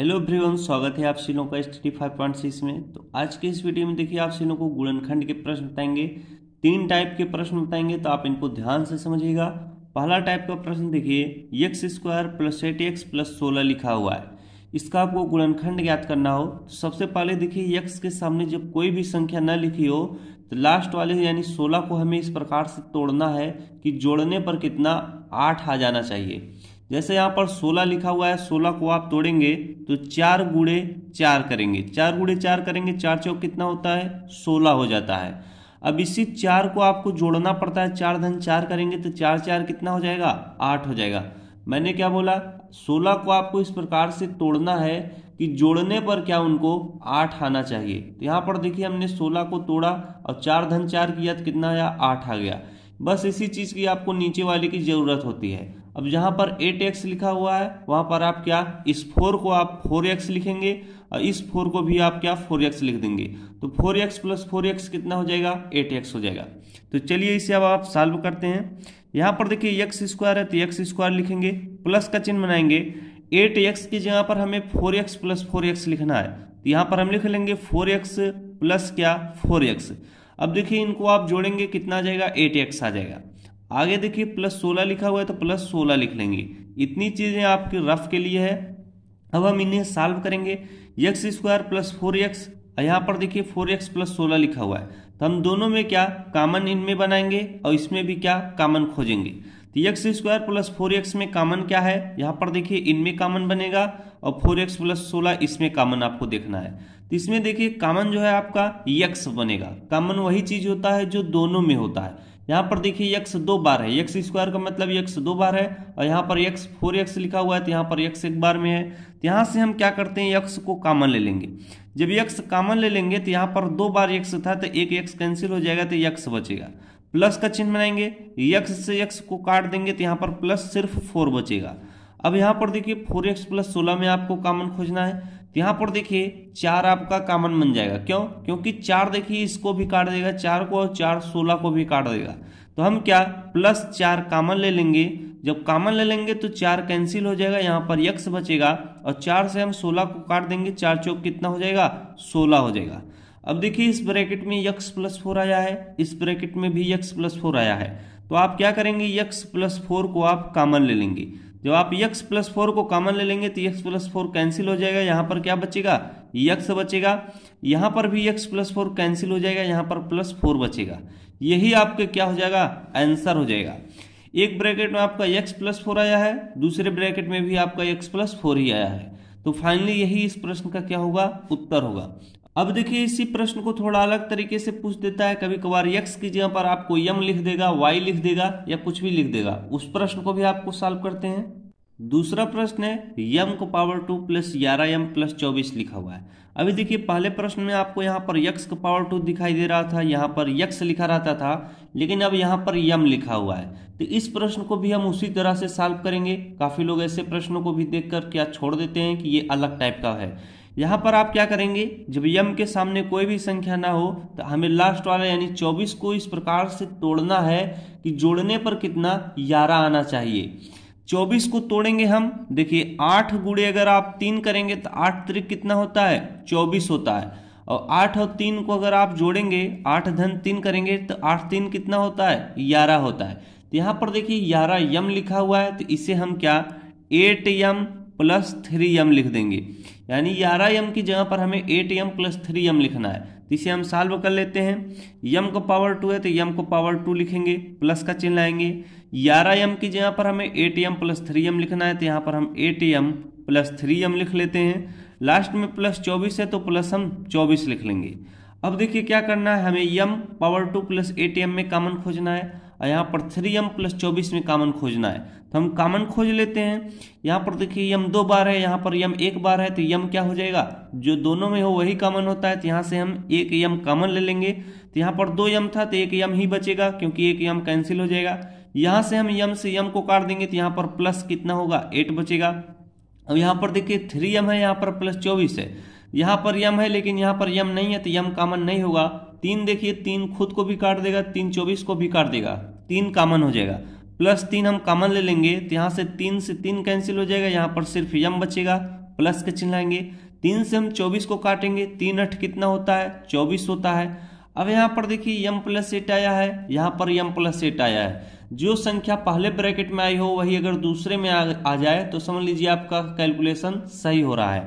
hello everyone स्वागत है आप सीनों का स्टडी फाइव पॉइंट सिक्स में तो आज के इस वीडियो में देखिए आप सीनों को गुणनखंड के प्रश्न बताएंगे तीन टाइप के प्रश्न बताएंगे तो आप इनको ध्यान से समझिएगा पहला टाइप का प्रश्न देखिए x square plus eight x plus सोलह लिखा हुआ है इसका आपको गुणनखंड ज्ञात करना हो तो सबसे पहले देखिए यक्स के सामने जब कोई भी संख्या न लिखी हो तो लास्ट वाले यानी सोलह को हमें इस प्रकार से तोड़ना है कि जोड़ने पर कितना आठ आ जाना चाहिए जैसे यहाँ पर 16 लिखा हुआ है 16 को आप तोड़ेंगे तो चार गुड़े चार करेंगे चार गुड़े चार करेंगे चार चौक कितना होता है 16 हो जाता है अब इसी चार को आपको जोड़ना पड़ता है चार धन चार करेंगे तो चार चार कितना हो जाएगा आठ हो जाएगा मैंने क्या बोला सोलह को आपको इस प्रकार से तोड़ना है कि जोड़ने पर क्या उनको आठ आना चाहिए तो यहाँ पर देखिए हमने सोलह को तोड़ा और चार धन चार किया तो कितना आया आठ आ गया बस इसी चीज़ की आपको नीचे वाले की ज़रूरत होती है अब जहाँ पर एट एक्स लिखा हुआ है वहाँ पर आप क्या इस फोर को आप फोर एक्स लिखेंगे और इस फोर को भी आप क्या फोर एक्स लिख देंगे तो four x plus four x कितना हो जाएगा एट एक्स हो जाएगा तो चलिए इसे अब आप सॉल्व करते हैं यहाँ पर देखिए एक्स स्क्वायर है तो एक्स स्क्वायर लिखेंगे प्लस का चिन्ह बनाएंगे एट एक्स की जगह पर हमें four x plus four x लिखना है तो यहाँ पर हम लिख लेंगे फोर एक्स प्लस क्या फोर एक्स अब देखिए इनको आप जोड़ेंगे कितना आ जाएगा एट एक्स आ जाएगा आगे देखिए प्लस सोलह लिखा हुआ है तो प्लस सोलह लिख लेंगे इतनी चीज़ें आपके रफ के लिए है अब हम इन्हें साल्व करेंगे x square plus four x यहाँ पर देखिए फोर एक्स प्लस सोलह लिखा हुआ है तो हम दोनों में क्या कामन इनमें बनाएंगे और इसमें भी क्या कामन खोजेंगे तो x square plus four x में कामन क्या है यहाँ पर देखिए इनमें कामन बनेगा और फोर एक्स प्लस सोलह इसमें कामन आपको देखना है तो इसमें देखिए कामन जो है आपका यक्स बनेगा कामन वही चीज होता है जो दोनों में होता है यहाँ पर देखिए यक्स दो बार है यक्स स्क्वायर का मतलब यक्स दो बार है और यहाँ पर यक्स फोर यक्स लिखा हुआ है तो यहाँ पर यक्स एक बार में है तो यहाँ से हम क्या करते हैं यक्स को कामन ले लेंगे जब यक्स कामन ले लेंगे तो यहाँ पर दो बार यक्स था तो एक यक्स कैंसिल हो जाएगा तो यक्स बचेगा प्लस का चिन्ह बनाएंगे यक्स से यक्स को काट देंगे तो यहाँ पर प्लस सिर्फ फोर बचेगा अब यहाँ पर देखिए फोर एक्स प्लस सोलह में आपको कामन खोजना है तो यहाँ पर देखिए चार आपका कॉमन बन जाएगा क्यों क्योंकि चार देखिए इसको भी काट देगा चार को और चार सोलह को भी काट देगा तो हम क्या प्लस चार कॉमन ले लेंगे जब कॉमन ले लेंगे तो चार कैंसिल हो जाएगा यहाँ पर यक्स बचेगा और चार से हम सोलह को काट देंगे चार चौक कितना हो जाएगा सोलह हो जाएगा अब देखिए इस ब्रैकेट में यक्स प्लस फोर आया है इस ब्रैकेट में भी यक्स प्लस फोर आया है तो आप क्या करेंगे यक्स प्लस फोर को आप कॉमन ले लेंगे जब आप यक्स प्लस फोर को कॉमन ले लेंगे तो x प्लस फोर कैंसिल हो जाएगा यहाँ पर क्या बचेगा यक्स बचेगा यहाँ पर भी x प्लस फोर कैंसिल हो जाएगा यहाँ पर प्लस फोर बचेगा यही आपके क्या हो जाएगा आंसर हो जाएगा एक ब्रैकेट में आपका यक्स प्लस फोर आया है दूसरे ब्रैकेट में भी आपका x प्लस फोर ही आया है तो फाइनली यही इस प्रश्न का क्या होगा उत्तर होगा अब देखिए इसी प्रश्न को थोड़ा अलग तरीके से पूछ देता है कभी कभार यक्स की जगह पर आपको यम लिख देगा वाई लिख देगा या कुछ भी लिख देगा उस प्रश्न को भी आपको सॉल्व करते हैं दूसरा प्रश्न है यम को पावर टू प्लस ग्यारह यम प्लस चौबीस लिखा हुआ है अभी देखिए पहले प्रश्न में आपको यहाँ पर यक्स का पावर टू दिखाई दे रहा था यहाँ पर यक्स लिखा रहता था लेकिन अब यहाँ पर यम लिखा हुआ है तो इस प्रश्न को भी हम उसी तरह से सॉल्व करेंगे काफ़ी लोग ऐसे प्रश्नों को भी देख कर क्या छोड़ देते हैं कि ये अलग टाइप का है यहाँ पर आप क्या करेंगे जब यम के सामने कोई भी संख्या ना हो तो हमें लास्ट वाला यानी 24 को इस प्रकार से तोड़ना है कि जोड़ने पर कितना ग्यारह आना चाहिए 24 को तोड़ेंगे हम देखिए आठ गुड़े अगर आप तीन करेंगे तो आठ त्रिक कितना होता है चौबीस होता है और आठ और तीन को अगर आप जोड़ेंगे आठ धन तीन करेंगे तो आठ तीन कितना होता है ग्यारह होता है तो यहाँ पर देखिए ग्यारह यम लिखा हुआ है तो इसे हम क्या eight m plus three m लिख देंगे यानी ग्यारह एम की जगह पर हमें eight m plus three m लिखना है तो इसे हम सॉल्व कर लेते हैं यम को पावर टू है तो यम को पावर टू लिखेंगे प्लस का चिन्ह लाएंगे ग्यारह एम की जगह पर हमें eight m plus three m लिखना है तो यहाँ पर हम eight m plus three m लिख लेते हैं लास्ट में प्लस चौबीस है तो प्लस हम चौबीस लिख लेंगे अब देखिए क्या करना है हमें m power two plus eight m में कॉमन खोजना है और यहाँ पर थ्री एम प्लस चौबीस में कामन खोजना है तो हम कामन खोज लेते हैं यहाँ पर देखिए यम दो बार है यहाँ पर यम एक बार है तो यम क्या हो जाएगा जो दोनों में हो वही कामन होता है तो यहाँ से हम एक यम कामन ले लेंगे तो यहाँ पर दो यम था तो एक यम ही बचेगा क्योंकि एक यम कैंसिल हो जाएगा यहाँ से हम यम से यम को काट देंगे तो यहाँ पर प्लस कितना होगा एट बचेगा अब यहाँ पर देखिए थ्री यम है यहाँ पर प्लस चौबीस है यहाँ पर यम है लेकिन यहाँ पर यम नहीं है तो यम कामन नहीं होगा तीन देखिए तीन खुद को भी काट देगा तीन चौबीस को भी काट देगा तीन कामन हो जाएगा प्लस तीन हम कामन ले लेंगे तो यहाँ से तीन से तीन कैंसिल हो जाएगा यहाँ पर सिर्फ यम बचेगा प्लस के चिन्ह तीन से हम चौबीस को काटेंगे तीन अठ कितना होता है चौबीस होता है अब यहाँ पर देखिए यम प्लस एट आया है यहाँ पर यम प्लस एट आया है जो संख्या पहले ब्रैकेट में आई हो वही अगर दूसरे में आ जाए तो समझ लीजिए आपका कैलकुलेशन सही हो रहा है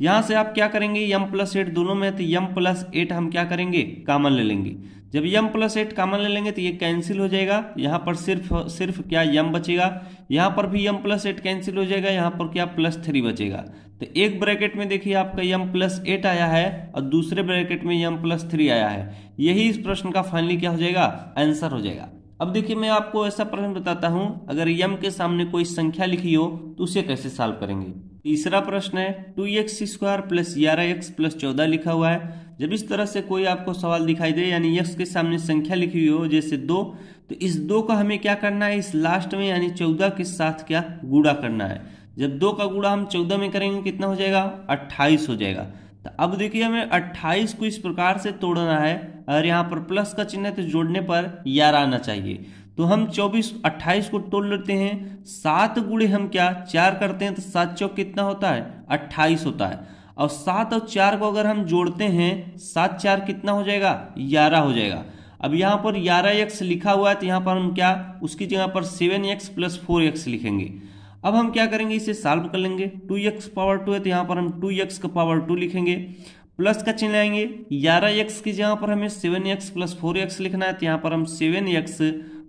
यहां से आप क्या करेंगे यम प्लस एट दोनों में तो यम प्लस एट हम क्या करेंगे कामन ले लेंगे जब यम प्लस एट कामन ले लेंगे तो ये कैंसिल हो जाएगा यहाँ पर सिर्फ सिर्फ क्या यम बचेगा यहां पर भी यम प्लस एट कैंसिल हो जाएगा यहां पर क्या प्लस थ्री बचेगा तो एक ब्रैकेट में देखिए आपका यम प्लस एट आया है और दूसरे ब्रैकेट में यम प्लस थ्री आया है यही इस प्रश्न का फाइनली क्या हो जाएगा आंसर हो जाएगा अब देखिए मैं आपको ऐसा प्रश्न बताता हूं अगर यम के सामने कोई संख्या लिखी हो तो उसे कैसे सॉल्व करेंगे तीसरा प्रश्न है टू एक्स स्क्वायर प्लस ग्यारह एक्स प्लस चौदह लिखा हुआ है जब इस तरह से कोई आपको सवाल दिखाई दे यानी एक्स के सामने संख्या लिखी हुई हो जैसे दो तो इस दो का हमें क्या करना है इस लास्ट में यानी चौदह के साथ क्या गुड़ा करना है जब दो का गुड़ा हम चौदह में करेंगे कितना हो जाएगा अट्ठाईस हो जाएगा तो अब देखिए हमें अट्ठाईस को इस प्रकार से तोड़ना है और यहाँ पर प्लस का चिन्ह तो जोड़ने पर ग्यारह आना चाहिए तो हम 24 28 को तोड़ लेते हैं सात गुड़े हम क्या चार करते हैं तो सात चौक कितना होता है अट्ठाईस होता है और सात और चार को अगर हम जोड़ते हैं सात चार कितना हो जाएगा ग्यारह हो जाएगा अब यहाँ पर ग्यारह एक्स लिखा हुआ है तो यहाँ पर हम क्या उसकी जगह पर seven x plus four x लिखेंगे अब हम क्या करेंगे इसे सॉल्व कर लेंगे टू एक्स पावर टू है तो यहाँ पर हम टू एक्स का पावर टू लिखेंगे प्लस का चिन्ह लाएंगे ग्यारह एक्स की जगह पर हमें seven x plus four x लिखना है तो यहाँ पर हम सेवन एक्स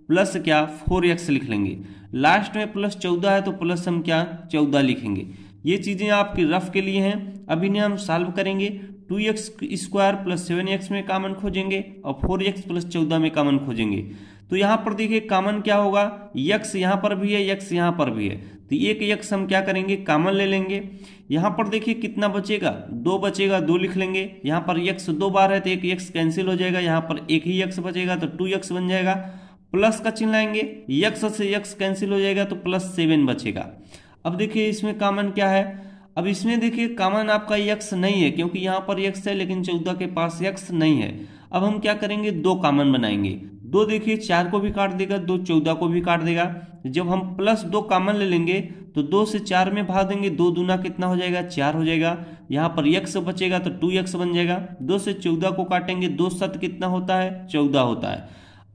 प्लस क्या फोर एक्स लिख लेंगे लास्ट में प्लस चौदह है तो प्लस हम क्या चौदह लिखेंगे ये चीज़ें आपके रफ के लिए हैं अब इन्हें हम सॉल्व करेंगे two x square plus seven x में कामन खोजेंगे और फोर एक्स प्लस चौदह में कामन खोजेंगे तो यहाँ पर देखिए कामन क्या होगा यक्स यहाँ पर भी है यक्स यहाँ पर भी है तो एक यक्स हम क्या करेंगे कामन ले लेंगे यहाँ पर देखिए कितना बचेगा दो बचेगा दो लिख लेंगे यहाँ पर यक्स दो बार है तो एक यक्स कैंसिल हो जाएगा यहाँ पर एक ही यक्स बचेगा तो टू यक्स बन जाएगा प्लस का चिन्ह लाएंगे यक्स से यक्स कैंसिल हो जाएगा तो प्लस सेवन बचेगा अब देखिए इसमें कामन क्या है अब इसमें देखिए कामन आपका यक्स नहीं है क्योंकि यहाँ पर यक्स है लेकिन चौदह के पास यक्स नहीं है अब हम क्या करेंगे दो कामन बनाएंगे दो देखिए चार को भी काट देगा दो चौदह को भी काट देगा जब हम प्लस दो कामन ले लेंगे तो दो से चार में भाग देंगे दो दूना कितना हो जाएगा चार हो जाएगा यहाँ पर यक्स बचेगा तो टू यक्स बन जाएगा दो से चौदह को काटेंगे दो सत कितना होता है चौदह होता है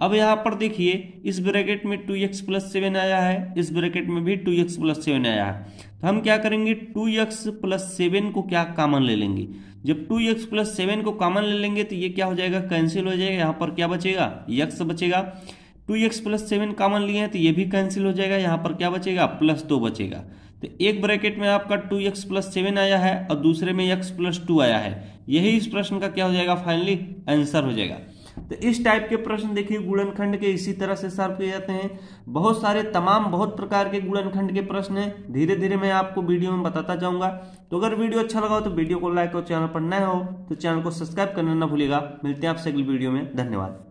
अब यहाँ पर देखिए इस ब्रैकेट में टू एक्स प्लस सेवन आया है इस ब्रैकेट में भी टू एक्स प्लस सेवन आया है तो हम क्या करेंगे टू एक्स प्लस सेवन को क्या कॉमन ले लेंगे जब टू एक्स प्लस सेवन को कॉमन ले लेंगे तो ये क्या हो जाएगा कैंसिल हो जाएगा यहाँ पर क्या बचेगा यक्स बचेगा two x plus seven common लिए हैं तो ये भी कैंसिल हो जाएगा यहाँ पर क्या बचेगा प्लस दो बचेगा तो एक ब्रैकेट में आपका टू एक्स प्लस सेवन आया है और दूसरे में एक्स प्लस टू आया है यही इस प्रश्न का क्या हो जाएगा फाइनली आंसर हो जाएगा तो इस टाइप के प्रश्न देखिए गुणनखंड के इसी तरह से सर्व किए जाते हैं बहुत सारे तमाम बहुत प्रकार के गुणनखंड के प्रश्न हैं धीरे धीरे मैं आपको वीडियो में बताता जाऊंगा तो अगर वीडियो अच्छा लगा हो तो वीडियो को लाइक और चैनल पर नए हो तो चैनल को सब्सक्राइब करना ना भूलिएगा मिलते हैं आपसे अगली वीडियो में धन्यवाद